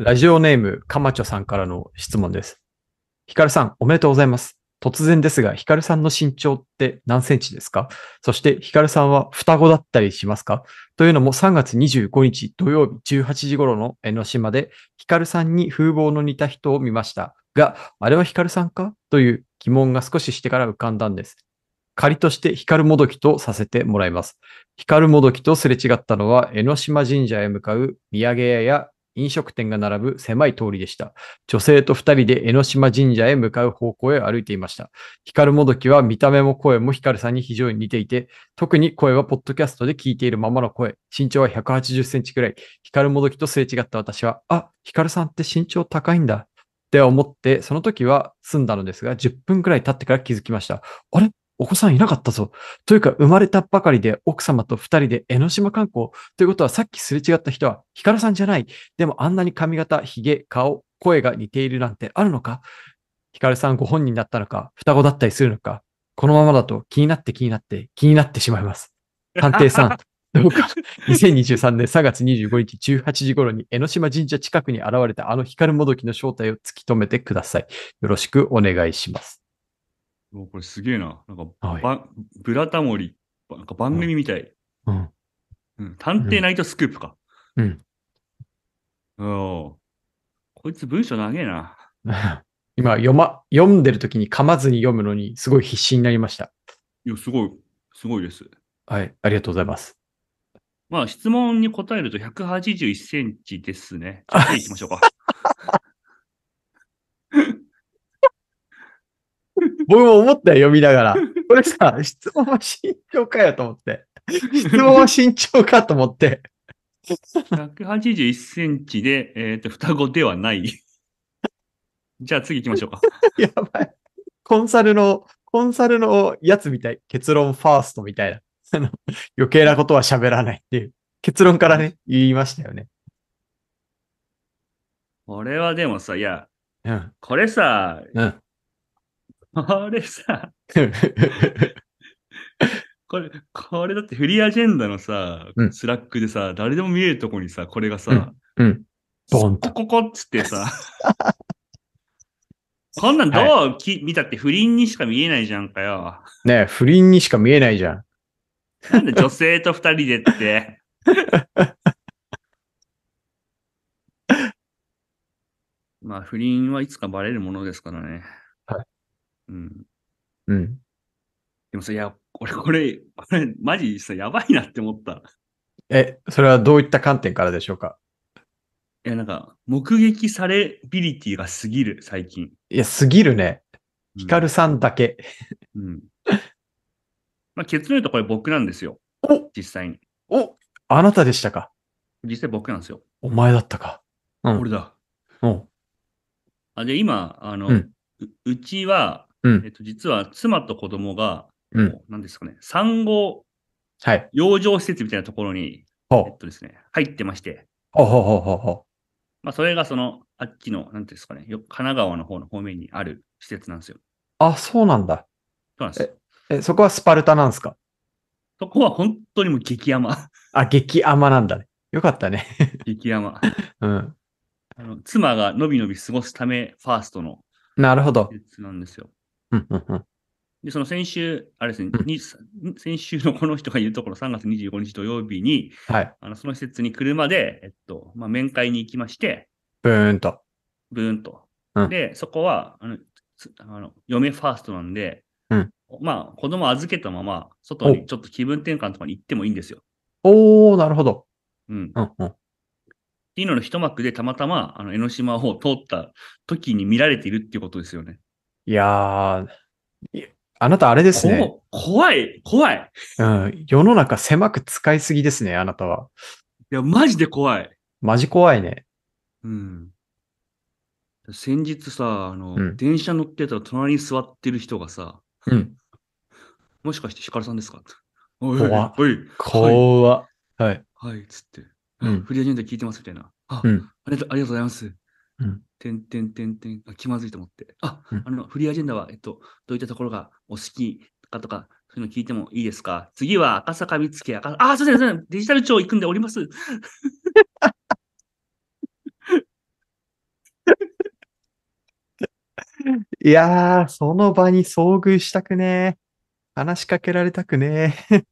ラジオネーム、かまちょさんからの質問です。ひかるさん、おめでとうございます。突然ですが、ひかるさんの身長って何センチですかそして、ひかるさんは双子だったりしますかというのも3月25日土曜日18時頃の江ノ島で、ひかるさんに風貌の似た人を見ましたが、あれはひかるさんかという疑問が少ししてから浮かんだんです。仮としてルもどきとさせてもらいます。ルもどきとすれ違ったのは江ノ島神社へ向かう土産屋や飲食店が並ぶ狭い通りでした。女性と二人で江ノ島神社へ向かう方向へ歩いていました。光もどきは見た目も声も光さんに非常に似ていて、特に声はポッドキャストで聞いているままの声。身長は180センチくらい。光もどきとすれ違った私は、あ、光さんって身長高いんだ。って思って、その時は済んだのですが、10分くらい経ってから気づきました。あれお子さんいなかったぞ。というか、生まれたばかりで奥様と二人で江ノ島観光。ということは、さっきすれ違った人はヒカルさんじゃない。でも、あんなに髪型、髭、顔、声が似ているなんてあるのかヒカルさんご本人だったのか、双子だったりするのか、このままだと気になって気になって気になってしまいます。探偵さん、どうか、2023 年3月25日18時頃に江ノ島神社近くに現れたあのヒカルもどきの正体を突き止めてください。よろしくお願いします。うこれすげえな。なんか、はいブラタモリ、なんか番組みたい。うん。うん、探偵ナイトスクープか。うん。おーこいつ文章長えな。今読、ま、読んでる時に噛まずに読むのにすごい必死になりました。いや、すごい、すごいです。はい。ありがとうございます。まあ、質問に答えると181センチですね。ちょっと行きましょうか。僕も思ったよ、読みながら。これさ、質問は慎重かよと思って。質問は慎重かと思って。181センチで、えっ、ー、と、双子ではない。じゃあ次行きましょうか。やばい。コンサルの、コンサルのやつみたい。結論ファーストみたいな。余計なことは喋らないっていう。結論からね、言いましたよね。これはでもさ、いや、うん、これさ、うん、これさ、これ、これだってフリーアジェンダのさ、うんスラックでさ、誰でも見えるとこにさ、これがさ、うん。ボンと。ここっつってさ、こんなんどうき、見たって不倫にしか見えないじゃんかよ。ねえ不倫にしか見えないじゃん。なんで女性と二人でって。まあ不倫はいつかバレるものですからね。うん。うん。でもさ、いや、俺、これ、これ、マジさ、やばいなって思った。え、それはどういった観点からでしょうかいや、なんか、目撃されビリティが過ぎる、最近。いや、過ぎるね。ヒカルさんだけ。うん。まあ、結論言うとこれ僕なんですよ。お実際に。おあなたでしたか。実際僕なんですよ。お前だったか。うん、俺だ。うん。あで、今、あの、うん、うちは、うん、えっと、実は妻と子供が、うん、何ですかね、産後、はい、養生施設みたいなところに、えっとですね、入ってまして。ほほほほほまあ、それがその、あっちの、なんですかね、神奈川の方の方面にある施設なんですよ。あ、そうなんだ。そうなんですええ、そこはスパルタなんですかそこは本当にもう激甘。あ、激甘なんだね。よかったね。激甘。うん。あの妻がのびのび過ごすため、ファーストの。なるほど。なんですよ。で、その先週、あれですね、先週のこの人が言うところ、3月25日土曜日に、はい、あのその施設に車で、えっと、まあ、面会に行きまして、ブーンと。ブーンと。うん、で、そこは、あの、あの嫁ファーストなんで、うん、まあ、子供預けたまま、外にちょっと気分転換とかに行ってもいいんですよ。おおなるほど。うん。うんうんっていうのの一幕でたまたま、あの、江ノ島を通った時に見られているっていうことですよね。いやー、あなたあれですね。怖い、怖い。うん。世の中狭く使いすぎですね、あなたは。いや、マジで怖い。マジ怖いね。うん。先日さ、あの、うん、電車乗ってたら隣に座ってる人がさ、うん。もしかしてヒカルさんですか怖い、い、怖はい。はい、つって。うん。フリーアジェンダ聞いてますみたいな。あ、うん、ありがとうございます。てんてんてんてん、あ、気まずいと思って。あ、うん、あの、フリーアジェンダは、えっと、どういったところがお好きかとか、そういうの聞いてもいいですか次は赤坂見附、赤、あ、すいません、デジタル庁行くんでおります。いやー、その場に遭遇したくね話しかけられたくねえ。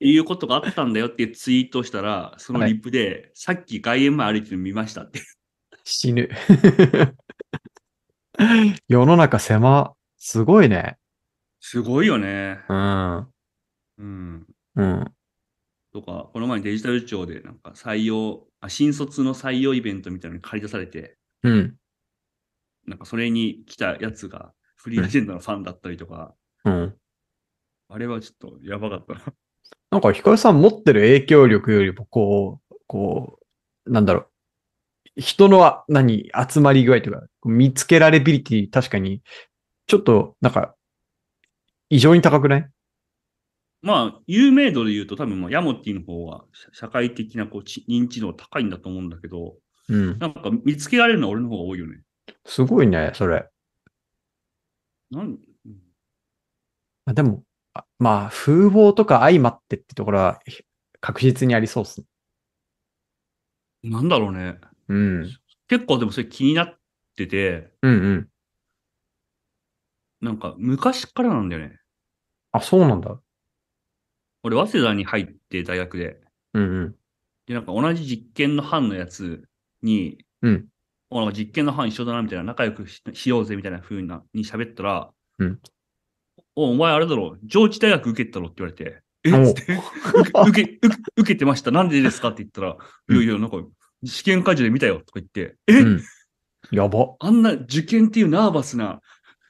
いうことがあったんだよってツイートしたら、そのリップで、はい、さっき外苑前歩いてるの見ましたって。死ぬ。世の中狭、すごいね。すごいよね。うん。うん。うん。とか、この前デジタル庁でなんか採用あ、新卒の採用イベントみたいなのに借り出されて、うん。なんかそれに来たやつがフリーアジェンダのファンだったりとか、うん。あれはちょっとやばかったな。なんか、ヒカルさん持ってる影響力よりも、こう、こう、なんだろう、人の、何、集まり具合とか、見つけられビリティ、確かに、ちょっと、なんか、異常に高くないまあ、有名度で言うと、多分、まあ、ヤモティの方は、社会的なこう認知度高いんだと思うんだけど、うん、なんか見つけられるのは俺の方が多いよね。すごいね、それ。なんあでも、まあ、風貌とか相まってってところは、確実にありそうっすね。なんだろうね。うん、結構でもそれ気になってて、うんうん、なんか昔からなんだよね。あ、そうなんだ。俺、早稲田に入って大学で。うんうん。で、なんか同じ実験の班のやつに、うん。なんか実験の班一緒だなみたいな、仲良くしようぜみたいな風なに喋ったら、うん。おお前あれだろ、上智大学受けたろって言われて、えっって受け、受けてました。なんでですかって言ったら、いやいや、なんか、試験会場で見たよとか言って、え、うん、やば。あんな受験っていうナーバスな、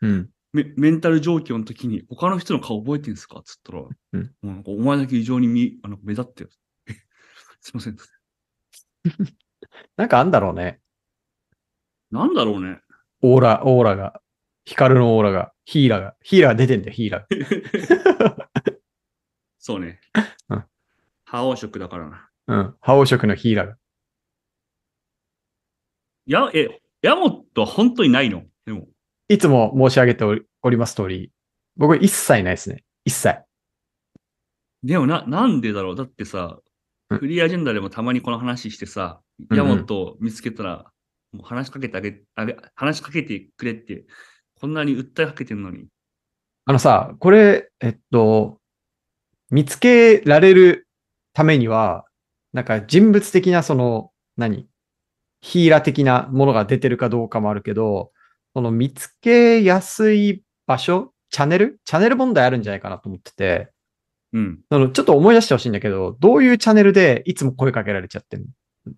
うん、メメンタル状況の時に、他の人の顔覚えてるんですかつったら、うん、もうお前だけ異常にみあの目立ってる。すいません。なんかあんだろうね。なんだろうね。オーラ、オーラが。光のオーラが、ヒーラーが、ヒーラが出てんだよ、ヒーラが。そうね。うん。覇王色だからな。うん。覇王色のヒーラが。や、え、ヤモットは本当にないのでも。いつも申し上げております通り、僕一切ないですね。一切。でもな、なんでだろうだってさ、フリーアジェンダでもたまにこの話してさ、ヤモットを見つけたら、もう話しかけてあげ、あげ、話しかけてくれって、こんなに訴えかけてんのに。あのさ、これ、えっと、見つけられるためには、なんか人物的なその、何ヒーラー的なものが出てるかどうかもあるけど、その見つけやすい場所、チャンネルチャンネル問題あるんじゃないかなと思ってて、うん、のちょっと思い出してほしいんだけど、どういうチャンネルでいつも声かけられちゃってんの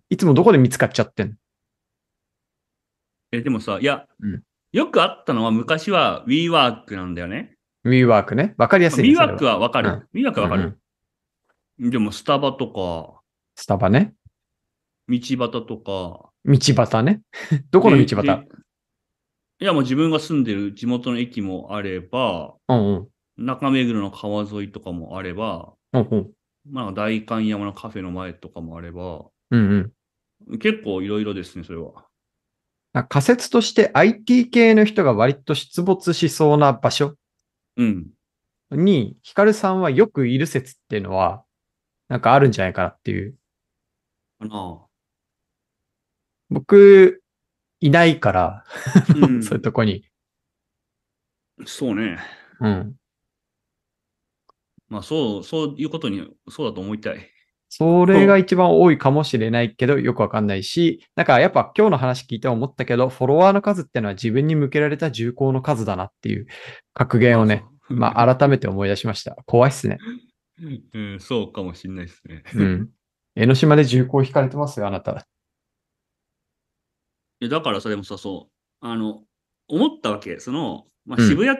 いつもどこで見つかっちゃってんのえ、でもさ、いや、うん、よくあったのは昔は WeWork なんだよね。WeWork ね。わかりやすい、ね。WeWork はわかる。WeWork はわかる、うんうん、でもスタバとか。スタバね。道端とか。道端ね。どこの道端いや、もう自分が住んでる地元の駅もあれば、うんうん、中目黒の川沿いとかもあれば、うんうん、まあ、代官山のカフェの前とかもあれば、うんうん、結構いろいろですね、それは。仮説として IT 系の人が割と出没しそうな場所に、ヒカルさんはよくいる説っていうのは、なんかあるんじゃないかなっていう。かな僕、いないからうん、そういうとこに。そうね。うん。まあ、そう、そういうことに、そうだと思いたい。それが一番多いかもしれないけど、よくわかんないし、なんかやっぱ今日の話聞いて思ったけど、フォロワーの数ってのは自分に向けられた重厚の数だなっていう格言をね、まあ改めて思い出しました。怖いっすね。うん、そうかもしんないっすね。うん。江ノ島で銃口引かれてますよ、あなた。や、だからさ、でもさ、そう、あの、思ったわけ。その、まあ、渋谷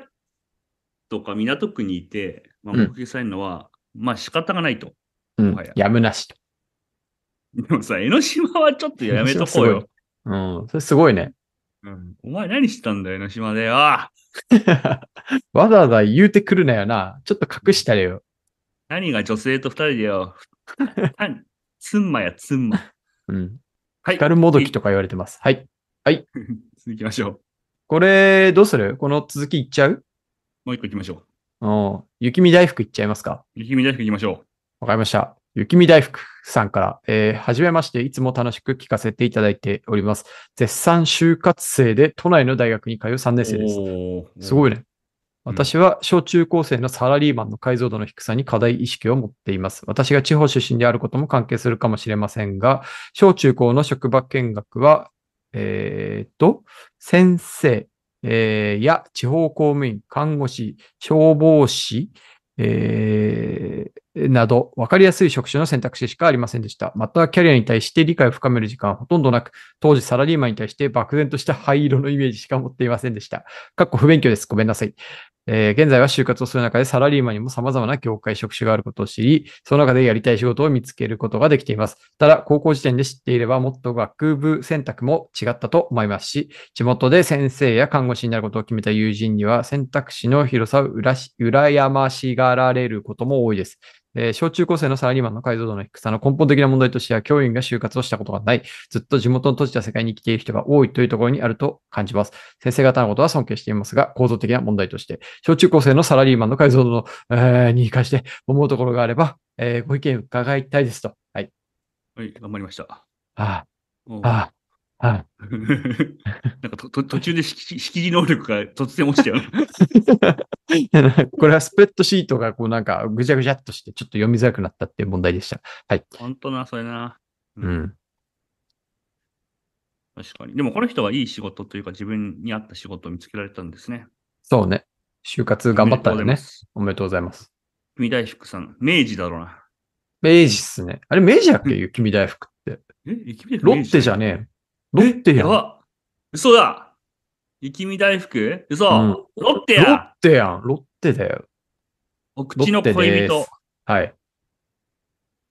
とか港区にいて、うん、まあ、目撃されるのは、うん、まあ、仕方がないと。うん、やむなしと。でもさ、江ノ島はちょっとやめとこうよ。うん、それすごいね。うん、お前何してたんだよ、江ノ島であ わざわざ言うてくるなよな。ちょっと隠したれよ。何が女性と二人でよ。つんまや、つんま。うん。はい。ガルモドキとか言われてます。はい。はい。続きましょう。これ、どうするこの続きいっちゃうもう一個いきましょう。うん。雪見大福いっちゃいますか雪見大福いきましょう。わかりました。雪見大福さんから、えー、はじめまして、いつも楽しく聞かせていただいております。絶賛就活生で都内の大学に通う3年生です。すごいね。私は小中高生のサラリーマンの解像度の低さに課題意識を持っています。私が地方出身であることも関係するかもしれませんが、小中高の職場見学は、えー、っと、先生、えー、や地方公務員、看護師、消防士、えー、など、わかりやすい職種の選択肢しかありませんでした。また、はキャリアに対して理解を深める時間はほとんどなく、当時サラリーマンに対して漠然とした灰色のイメージしか持っていませんでした。かっこ不勉強です。ごめんなさい。えー、現在は就活をする中でサラリーマンにも様々な業界、職種があることを知り、その中でやりたい仕事を見つけることができています。ただ、高校時点で知っていればもっと学部選択も違ったと思いますし、地元で先生や看護師になることを決めた友人には選択肢の広さを羨ましがられることも多いです。えー、小中高生のサラリーマンの解像度の低さの根本的な問題としては、教員が就活をしたことがない、ずっと地元の閉じた世界に生きている人が多いというところにあると感じます。先生方のことは尊敬していますが、構造的な問題として、小中高生のサラリーマンの解像度の、えー、に関して思うところがあれば、えー、ご意見伺いたいですと。はい。はい、頑張りました。ああ。ああ。はい。なんかと途中で仕切り能力が突然落ちちゃう。これはスプレッドシートがこうなんかぐちゃぐちゃっとしてちょっと読みづらくなったっていう問題でした。はい。本当な、それな。うん。確かに。でもこの人はいい仕事というか自分に合った仕事を見つけられたんですね。そうね。就活頑張ったんでね。おめでとうございます。君大福さん、明治だろうな。明治っすね。あれ明治だっけ、君大福って。え、ロッテじゃねえ。ロッテやん。あ嘘だ雪見大福嘘、うんロッテやロッテやん。ロッテだよ。お口の恋人。はい。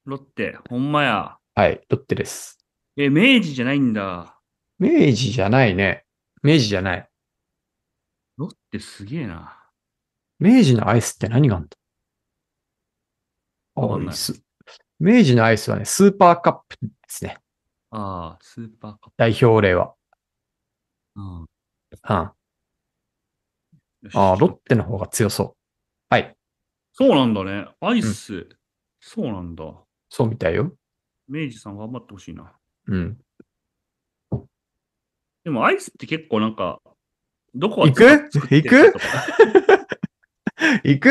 ロッテ、ほんまや。はい。ロッテです。え、明治じゃないんだ。明治じゃないね。明治じゃない。ロッテすげえな。明治のアイスって何があんだアイス。明治のアイスはね、スーパーカップですね。ああ、スーパーカップ。代表例は。うん。はあ。ああ、ロッテの方が強そう。はい。そうなんだね。アイス。うん、そうなんだ。そうみたいよ。明治さん頑張ってほしいな。うん。でもアイスって結構なんか、どこ行く行く 行く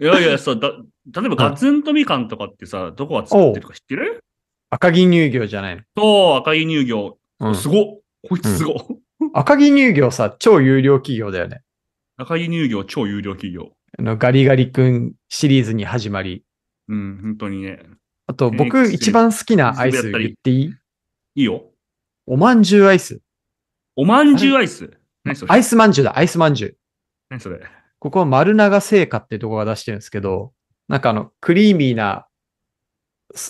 いやいやさ、だ例えばガツンとみかんとかってさ、どこが作ってるか知ってる赤木乳業じゃないのそう、赤木乳業。うんすごこいつすご赤木乳業さ、超有料企業だよね。赤木乳業超有料企業。あのガリガリ君シリーズに始まり。うん、本当にね。あと、僕一番好きなアイス言っていいいいよ。おまんじゅうアイス。おまんじゅうアイス。何それアイスまんじゅうだ、アイスまんじゅう。何それここは丸長製菓ってとこが出してるんですけど、なんかあの、クリーミーな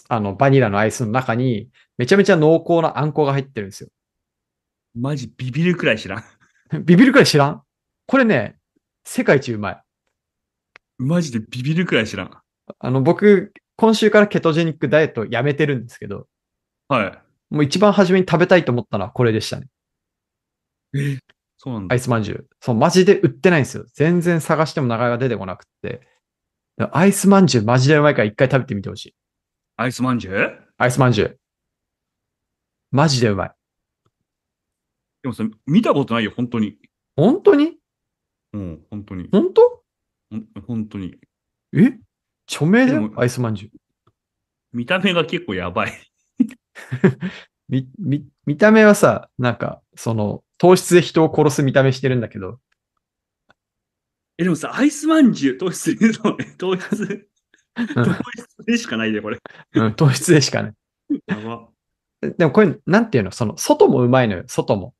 あの、バニラのアイスの中に、めちゃめちゃ濃厚なあんこが入ってるんですよ。マジビビるくらい知らん。ビビるくらい知らんこれね、世界一うまい。マジでビビるくらい知らん。あの、僕、今週からケトジェニックダイエットやめてるんですけど、はい。もう一番初めに食べたいと思ったのはこれでしたね。えそうなんアイスまんじゅう。そう、マジで売ってないんですよ。全然探しても名前が出てこなくって。アイスまんじゅうマジでうまいから一回食べてみてほしい。アイスまんじゅうアイスまんじゅう。マジでうまい。でもさ、見たことないよ、本当に。本当にうん、本当に。本当ほん本当に。え著名だでよ、もアイスまんじゅう。見た目が結構やばい。み、み、見た目はさ、なんか、その、糖質で人を殺す見た目してるんだけど、え、でもさ、アイスまんじゅう、糖質、糖質、糖質でしかないで、これ。うん、糖質でしかない。やば。でもこれ、なんていうのその、外もうまいのよ、外も。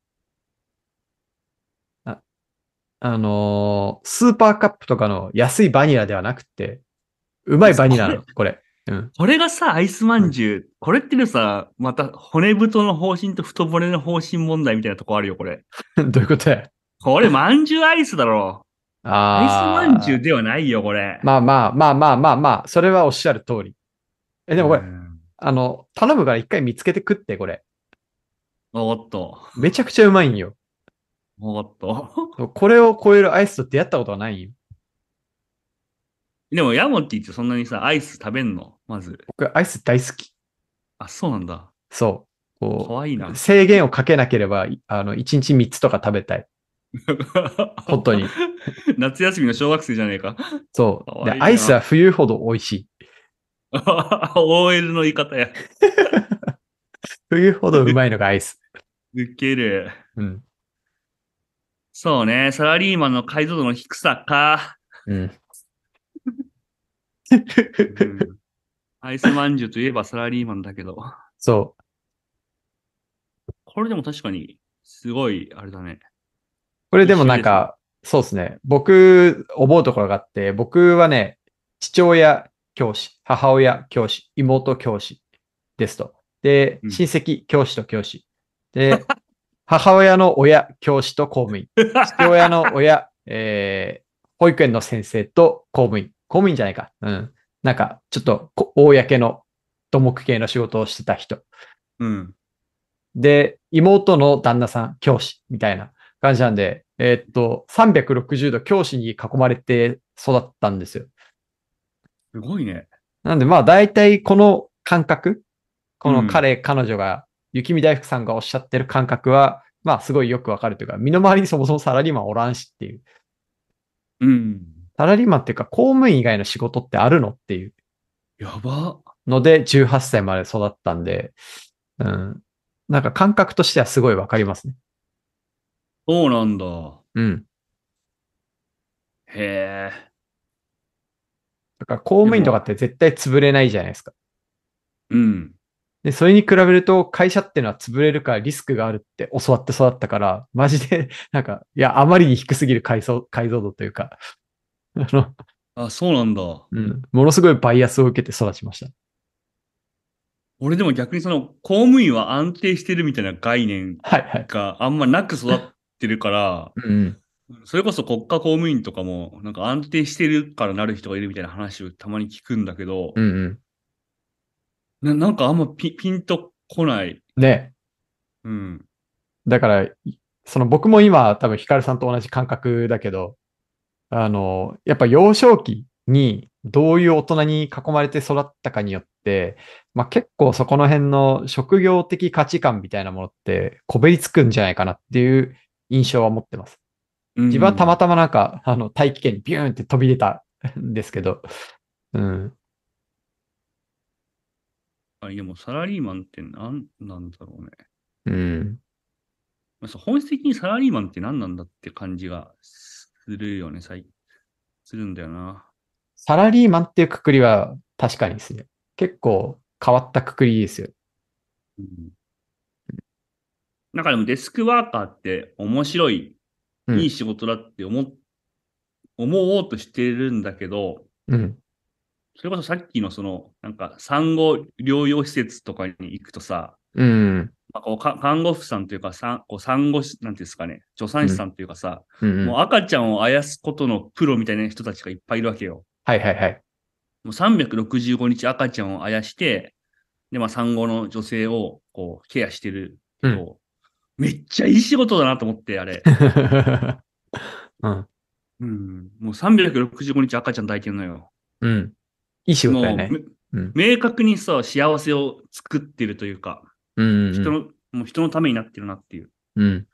あ、あのー、スーパーカップとかの安いバニラではなくて、うまいバニラなの、これ。うん、これがさ、アイスまんじゅう、これってのさ、また骨太の方針と太骨の方針問題みたいなとこあるよ、これ。どういうことやこれ、まんじゅうアイスだろああ。アイスまんじゅうではないよ、これ。まあまあまあまあまあまあ、それはおっしゃる通り。え、でもこれ、あの、頼むから一回見つけて食って、これ。おっと。めちゃくちゃうまいんよ。おっと。これを超えるアイスと出会ったことはないんよ。でも、ヤモティってそんなにさ、アイス食べんのまず。僕、アイス大好き。あ、そうなんだ。そう。こう。かわいいな。制限をかけなければ、あの、1日3つとか食べたい。本当に。夏休みの小学生じゃねえか。そう。で、アイスは冬ほど美味しい。OL の言い方や。冬ほどうまいのがアイス。ウケる。うん。そうね。サラリーマンの解像度の低さか。うん。うん、アイスまんじゅうといえばサラリーマンだけど。そう。これでも確かに、すごい、あれだね。これでもなんか、そうですね。僕、思うところがあって、僕はね、父親教師、母親教師、妹教師ですと。で、親戚教師と教師。で、母親の親教師と公務員。父親の親、えー、保育園の先生と公務員。公務員じゃないか。うん。なんか、ちょっと、公の土木系の仕事をしてた人。うん。で、妹の旦那さん、教師みたいな。感じなんで、えー、っと、360度教師に囲まれて育ったんですよ。すごいね。なんでまあ大体この感覚、この彼、うん、彼女が、雪見大福さんがおっしゃってる感覚は、まあすごいよくわかるというか、身の回りにそもそもサラリーマンおらんしっていう。うん。サラリーマンっていうか公務員以外の仕事ってあるのっていう。やば。ので、18歳まで育ったんで、うん。なんか感覚としてはすごいわかりますね。そうなんだ。うん。へえ。だから公務員とかって絶対潰れないじゃないですか。うん。で、それに比べると会社ってのは潰れるかリスクがあるって教わって育ったから、マジで、なんか、いや、あまりに低すぎる解像解像度というか、あの、あ、そうなんだ。うん。ものすごいバイアスを受けて育ちました。俺でも逆にその公務員は安定してるみたいな概念があんまなく育っってるから、うん、それこそ国家公務員とかも、なんか安定してるからなる人がいるみたいな話をたまに聞くんだけど、うんうんななんかあんまピピンとこない。ね。うん。だから、その僕も今多分ヒカルさんと同じ感覚だけど、あの、やっぱ幼少期にどういう大人に囲まれて育ったかによって、まあ、結構そこの辺の職業的価値観みたいなものってこべりつくんじゃないかなっていう印象は持ってます。自分はたまたまなんか、あの、大気圏にビューンって飛び出たんですけど、うん。あでも、サラリーマンって何なんだろうね。うん。本質的にサラリーマンって何なんだって感じがするよね、さいするんだよな。サラリーマンっていうくくりは確かにですね。結構変わったくくりですよ。うん、なんかでもデスクワーカーって面白い、いい仕事だって思,、うん、思おうとしてるんだけど、うん、それこそさっきのその、なんか産後療養施設とかに行くとさ、うん、まあ、こう看護婦さんというか、産こう産後、なんていうんですかね、助産師さんというかさ、うん、もう赤ちゃんをあやすことのプロみたいな人たちがいっぱいいるわけよ。はいはいはい。もう365日赤ちゃんをあやして、で、まあ産後の女性をこうケアしてるけど、めっちゃいい仕事だなと思って、あれ。うん。うん。もう365日赤ちゃん抱いてるのよ。うん。いい仕事だよね。うん、明確にさ、幸せを作ってるというか、うん、人の、もう人のためになってるなっていう。うん。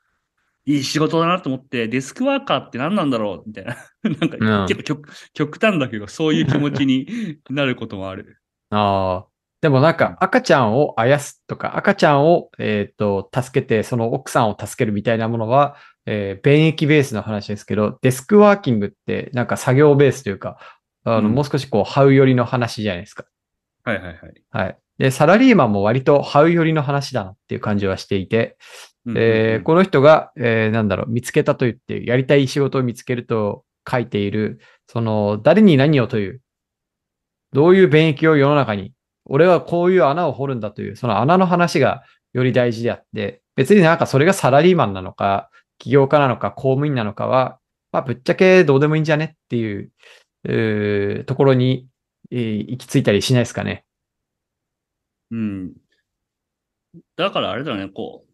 いい仕事だなと思って、デスクワーカーって何なんだろうみたいな。なんか、結構極、極端だけど、そういう気持ちになることもある。ああ。でもなんか赤ちゃんをあやすとか赤ちゃんを、えっと、助けてその奥さんを助けるみたいなものは、え便益ベースの話ですけどデスクワーキングってなんか作業ベースというかあの、もう少しこうハウ寄りの話じゃないですか。はいはいはい。はい、でサラリーマンも割とハウ寄りの話だなっていう感じはしていて、うえこの人が、えなんだろう見つけたと言ってやりたい仕事を見つけると書いているその誰に何をというどういう便益を世の中に俺はこういう穴を掘るんだという、その穴の話がより大事であって、別になんかそれがサラリーマンなのか、起業家なのか、公務員なのかは、まあ、ぶっちゃけどうでもいいんじゃねっていう、えー、ところに、えー、行き着いたりしないですかね。うん。だからあれだね、こう、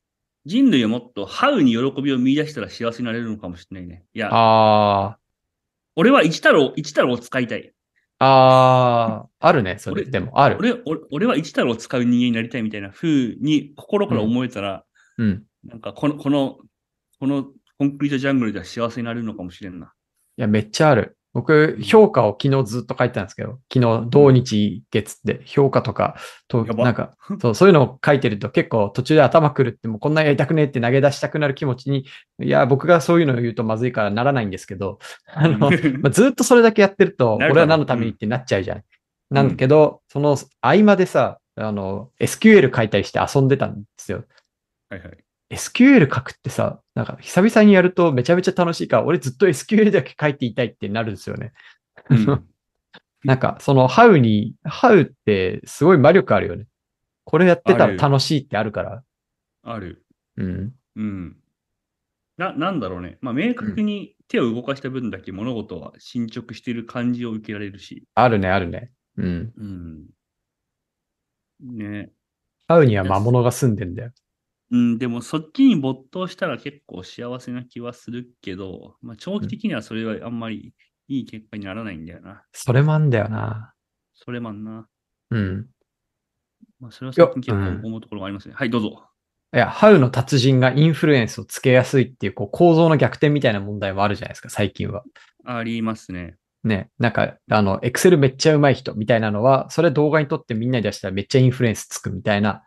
人類はもっとハウに喜びを見出したら幸せになれるのかもしれないね。いや、あ俺は一太郎、一太郎を使いたい。ああ。あるね、それでもある。俺俺俺は一太郎を使う人間になりたいみたいな風に心から思えたら、うん、なんかこの、この、このコンクリートジャングルでは幸せになれるのかもしれんな。いや、めっちゃある。僕、評価を昨日ずっと書いてたんですけど、昨日、同日月で評価とか、となんかそうそういうのを書いてると結構途中で頭くるって、もうこんなやりたくねって投げ出したくなる気持ちに、いや、僕がそういうのを言うとまずいからならないんですけど、あの まあ、ずっとそれだけやってると、俺は何のためにってなっちゃうじゃん。なんだけど、うん、その合間でさ、あの、SQL 書いたりして遊んでたんですよ。はいはい。SQL 書くってさ、なんか久々にやるとめちゃめちゃ楽しいから、俺ずっと SQL だけ書いていたいってなるんですよね。うん、なんかその How に、How ってすごい魔力あるよね。これやってたら楽しいってあるから。ある。うん。うん。な、なんだろうね。まあ明確に手を動かした分だけ物事は進捗してる感じを受けられるし。あるね、あるね。うん。ね会うには魔物が住んでんだよ。うん、でもそっちに没頭したら結構幸せな気はするけど、まあ、長期的にはそれはあんまりいい結果にならないんだよな。うん、それもあんだよな。それもあんな。うん。まあ、それは結構思うところがありますね。うん、はい、どうぞ。いや、ハウの達人がインフルエンスをつけやすいっていうこう構造の逆転みたいな問題もあるじゃないですか、最近は。ありますね。ね、なんか、あの、エクセルめっちゃうまい人みたいなのは、それ動画に撮ってみんなに出したらめっちゃインフルエンスつくみたいな、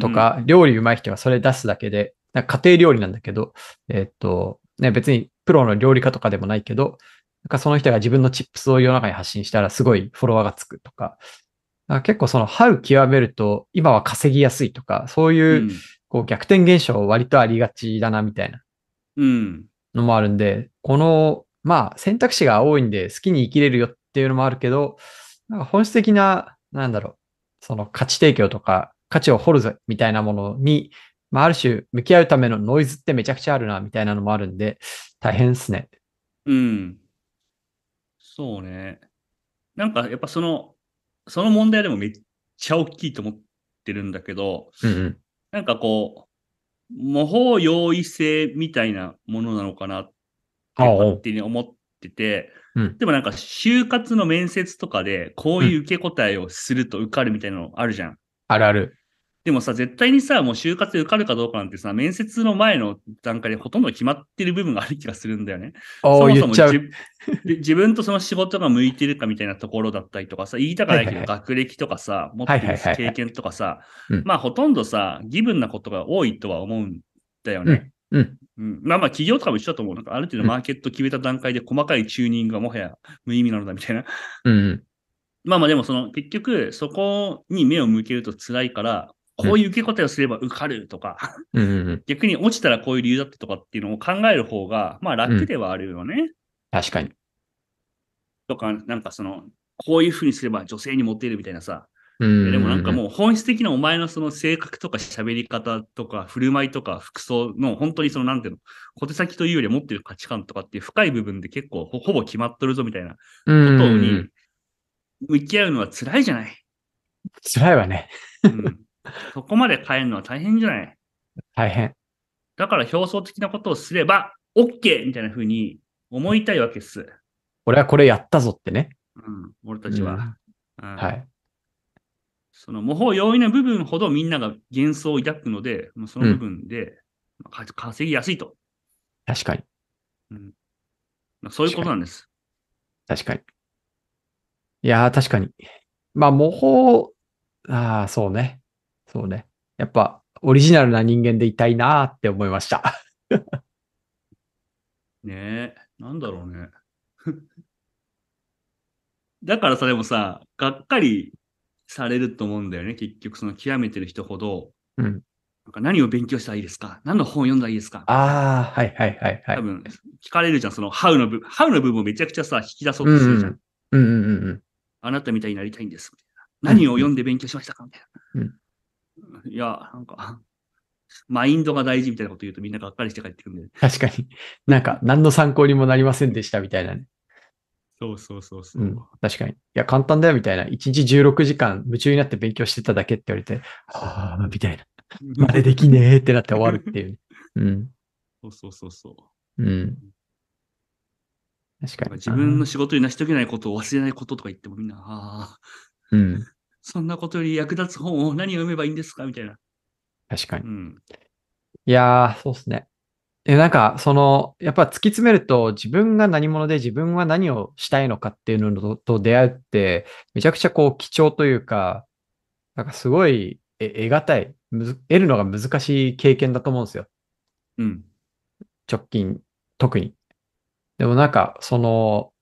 とか、料理うまい人はそれ出すだけで、なんか家庭料理なんだけど、えー、っと、ね、別にプロの料理家とかでもないけど、なんかその人が自分のチップスを世の中に発信したらすごいフォロワーがつくとか、か結構その、ハウ極めると今は稼ぎやすいとか、そういう、こう逆転現象割とありがちだなみたいなのもあるんで、このまあ選択肢が多いんで好きに生きれるよっていうのもあるけど、なんか本質的な、なんだろう、その価値提供とか価値を掘るぜみたいなものに、まあ、ある種向き合うためのノイズってめちゃくちゃあるなみたいなのもあるんで、大変ですね。うん。そうね。なんかやっぱその、その問題でもめっちゃ大きいと思ってるんだけど、うんうん、なんかこう、模倣容易性みたいなものなのかなっい手に思ってて、うん、でもなんか就活の面接とかでこういう受け答えをすると受かるみたいなのあるじゃん。あるある。でもさ、絶対にさ、もう就活で受かるかどうかなんてさ、面接の前の段階でほとんど決まってる部分がある気がするんだよね。そもそも 自分とその仕事が向いてるかみたいなところだったりとかさ、言いたくないけど学歴とかさ、持ってる経験とかさ、まあほとんどさ、義分なことが多いとは思うんだよね。うん、うんうん、まあまあ企業とかも一緒だと思う。なんかある程度マーケット決めた段階で細かいチューニングがもはや無意味なのだみたいな。うん。まあまあでもその結局そこに目を向けると辛いから、こういう受け答えをすれば受かるとか、うん、逆に落ちたらこういう理由だったとかっていうのを考える方が、まあ楽ではあるよね。うん、確かに。とか、なんかその、こういうふうにすれば女性にモテるみたいなさ、うん、でもなんかもう本質的なお前のその性格とか喋り方とか振る舞いとか服装の本当にそのなんていうの、小手先というよりは持ってる価値観とかっていう深い部分で結構ほぼ決まっとるぞみたいなことに向き合うのは辛いじゃない。辛いわね、うん。そこまで変えるのは大変じゃない。大変。だから表層的なことをすれば OK! みたいな風に思いたいわけっす。俺はこれやったぞってね。うん、俺たちは。うん、はい。その模倣容易な部分ほどみんなが幻想を抱くので、その部分で、まあ、稼ぎやすいと。確かに。うん、まあ、そういうことなんです。確かに。いや確かに。まあ、模倣、ああ、そうね。そうね。やっぱ、オリジナルな人間でいたいなって思いました。ねえ、なんだろうね。だからさ、でもさ、がっかりされると思うんだよね。結局、その極めてる人ほど、うん、なんか何を勉強したらいいですか何の本を読んだらいいですかああ、はいはいはいはい。多分、聞かれるじゃん。その、ハウの部分、ハウの部分をめちゃくちゃさ、引き出そうとするじゃん。うんうんうんうん。あなたみたいになりたいんです。みたいな何を読んで勉強しましたかみたいな。うん、いや、なんか、マインドが大事みたいなこと言うとみんながっかりして帰ってくるんで。確かに。なんか、何の参考にもなりませんでしたみたいなね。そうそうそうそう、うん。確かに。いや、簡単だよみたいな。1日16時間夢中になって勉強してただけって言われて、はぁ、みたいな。までできねえってなって終わるっていう、うん。そうそうそうそう。うん。確かに。自分の仕事に成し遂げないことを忘れないこととか言ってもみんな、ああ。うん。そんなことより役立つ本を何を読めばいいんですかみたいな。確かに。うん、いやー、そうっすね。え、なんか、その、やっぱ突き詰めると、自分が何者で自分は何をしたいのかっていうのとと出会うって、めちゃくちゃこう貴重というか、なんかすごい、得難い、むず得るのが難しい経験だと思うんですよ。うん。直近、特に。でもなんか、その、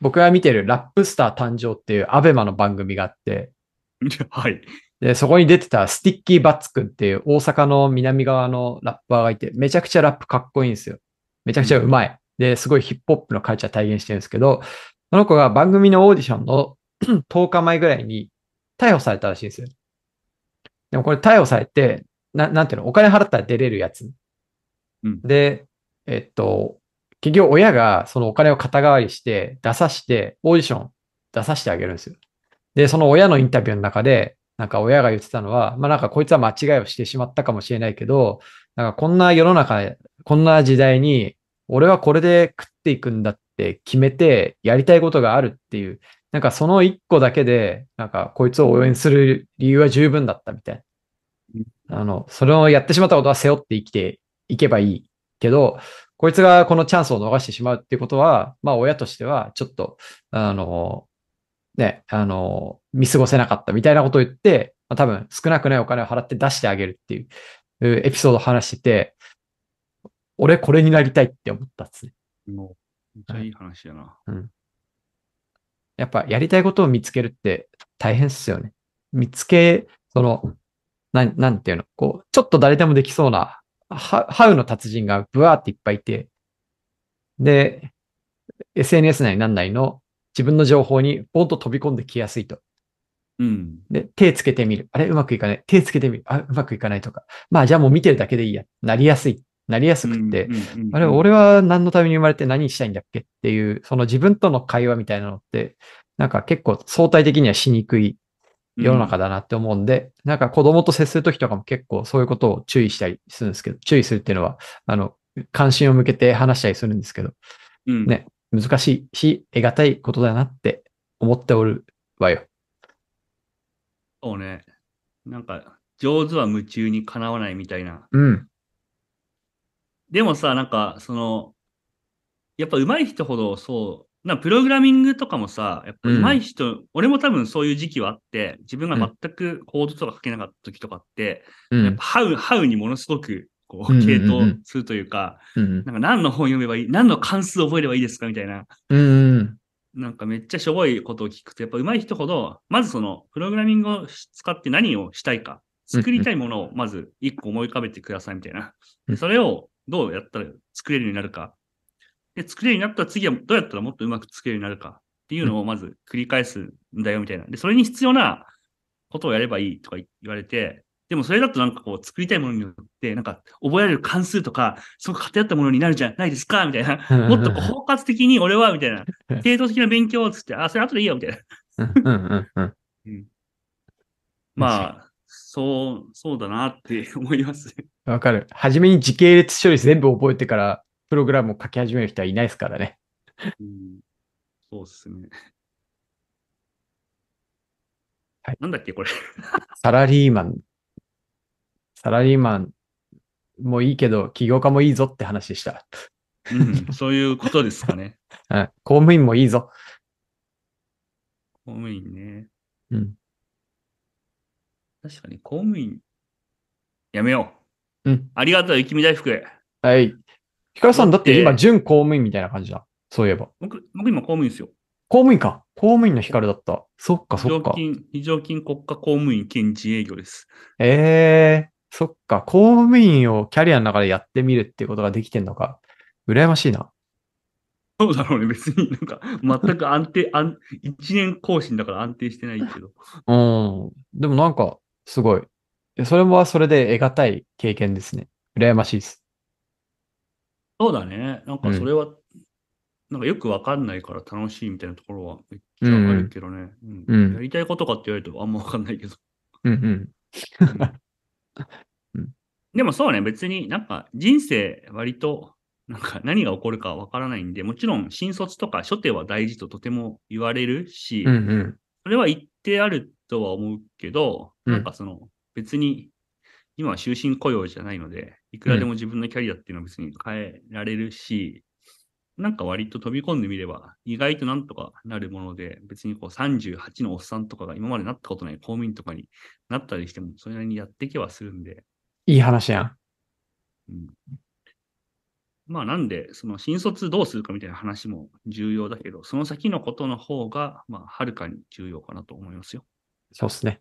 僕が見てるラップスター誕生っていうアベマの番組があって、はい。で、そこに出てたスティッキーバッツくんっていう大阪の南側のラッパーがいて、めちゃくちゃラップかっこいいんですよ。めちゃくちゃうまい。で、すごいヒップホップの会社体現してるんですけど、その子が番組のオーディションの10 日前ぐらいに逮捕されたらしいんですよ。でもこれ逮捕されて、ななんていうの、お金払ったら出れるやつ。うん、で、えっと、結局親がそのお金を肩代わりして出さして、オーディション出させてあげるんですよ。で、その親のインタビューの中で、なんか親が言ってたのは、まあなんかこいつは間違いをしてしまったかもしれないけど、なんかこんな世の中、こんな時代に、俺はこれで食っていくんだって決めてやりたいことがあるっていう、なんかその一個だけで、なんかこいつを応援する理由は十分だったみたいな。あの、それをやってしまったことは背負って生きていけばいいけど、こいつがこのチャンスを逃してしまうっていうことは、まあ親としてはちょっと、あの、ね、あの、見過ごせなかったみたいなことを言って、まあ、多分少なくないお金を払って出してあげるっていうエピソードを話してて、俺これになりたいって思ったっすね。もう、めっちゃいい話やな、うん。やっぱやりたいことを見つけるって大変っすよね。見つけ、その、ななんていうの、こう、ちょっと誰でもできそうな、ハウの達人がブワーっていっぱいいて、で、SNS なりななりの自分の情報にポンと飛び込んできやすいと。うん、で、手つけてみる。あれうまくいかない。手つけてみる。あ、うまくいかないとか。まあ、じゃあもう見てるだけでいいや。なりやすい。なりやすくって、あれ、俺は何のために生まれて何したいんだっけっていう、その自分との会話みたいなのって、なんか結構相対的にはしにくい世の中だなって思うんで、うん、なんか子供と接するときとかも結構そういうことを注意したりするんですけど、注意するっていうのは、あの、関心を向けて話したりするんですけど、うん、ね、難しいし、得難いことだなって思っておるわよ。そうね。なんか、上手は夢中にかなわないみたいな。うん。でもさ、なんか、その、やっぱ上手い人ほどそう、なプログラミングとかもさ、やっぱ上手い人、うん、俺も多分そういう時期はあって、自分が全くコードとか書けなかった時とかって、うん、やっぱハウ、ハウにものすごくこう、系統するというか、うんうんうん、なんか何の本読めばいい、何の関数覚えればいいですかみたいな、うんうん、なんかめっちゃしょぼいことを聞くと、やっぱ上手い人ほど、まずその、プログラミングを使って何をしたいか、作りたいものをまず一個思い浮かべてくださいみたいな。でそれをどうやったら作れるようになるか。で、作れるようになったら次はどうやったらもっとうまく作れるようになるかっていうのをまず繰り返すんだよみたいな。で、それに必要なことをやればいいとか言われて、でもそれだとなんかこう作りたいものによって、なんか覚えられる関数とか、すごく偏ったものになるじゃないですか、みたいな。もっと包括的に俺は、みたいな。程度的な勉強をつって、あ、それ後でいいよ、みたいな。うん、まあ、そう、そうだなって思いますね。わかる。初めに時系列処理全部覚えてから、プログラムを書き始める人はいないですからね。うん、そうっすね。はい、なんだっけ、これ。サラリーマンサラリーマンもいいけど、起業家もいいぞって話でした。うん、そういうことですかね。公務員もいいぞ。公務員ね。うん。確かに公務員、やめよう。うん。ありがとう、雪見大福。はい。ひかるさん、だって今、準公務員みたいな感じだ。そういえば。僕、僕今公務員ですよ。公務員か。公務員のルだった。そっか、そっか。非常勤、非常勤国家公務員兼自営業です。ええそっか、公務員をキャリアの中でやってみるっていうことができてんのか。羨ましいな。そうだろうね、別になんか、全く安定、安、一年更新だから安定してないけど。うん。でもなんか、すごい。それはそれで得難い経験ですね。羨ましいです。そうだね。なんかそれは、うん、なんかよくわかんないから楽しいみたいなところはめっちゃあるけどね。うん、やりたいことかって言われるとあんまわかんないけど。うんうん。でもそうね、別になんか人生割となんか何が起こるかわからないんで、もちろん新卒とか初手は大事ととても言われるし、うんうん、それは言ってあるとは思うけど、うん、なんかその別に今は終身雇用じゃないので、いくらでも自分のキャリアっていうのは別に変えられるし、うん、なんか割と飛び込んでみれば意外となんとかなるもので、別にこう38のおっさんとかが今までなったことない公務員とかになったりしても、それなりにやっていけはするんで、いい話やん。うん、まあなんで、その新卒どうするかみたいな話も重要だけど、その先のことの方が、まあ、はるかに重要かなと思いますよ。そうですね。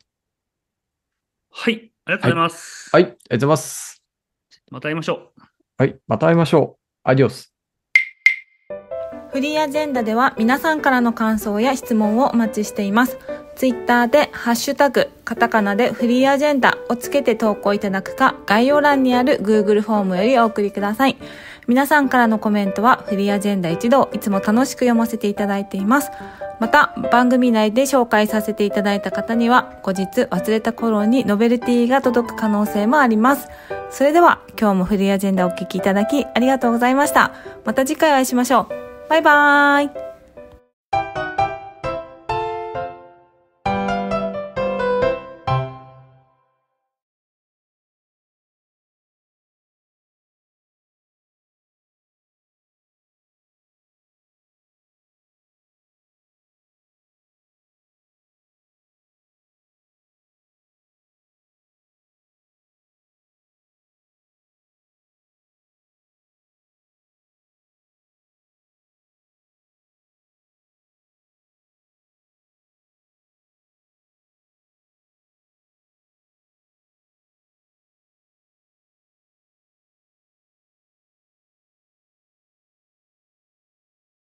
はい、ありがとうございます、はい。はい、ありがとうございます。また会いましょう。はい、また会いましょう。アディオス。フリーアジェンダでは皆さんからの感想や質問をお待ちしています。ツイッターでハッシュタグ、カタカナでフリーアジェンダをつけて投稿いただくか、概要欄にある Google フォームよりお送りください。皆さんからのコメントはフリーアジェンダ一同、いつも楽しく読ませていただいています。また、番組内で紹介させていただいた方には、後日忘れた頃にノベルティが届く可能性もあります。それでは、今日もフリーアジェンダをお聴きいただきありがとうございました。また次回お会いしましょう。バイバーイ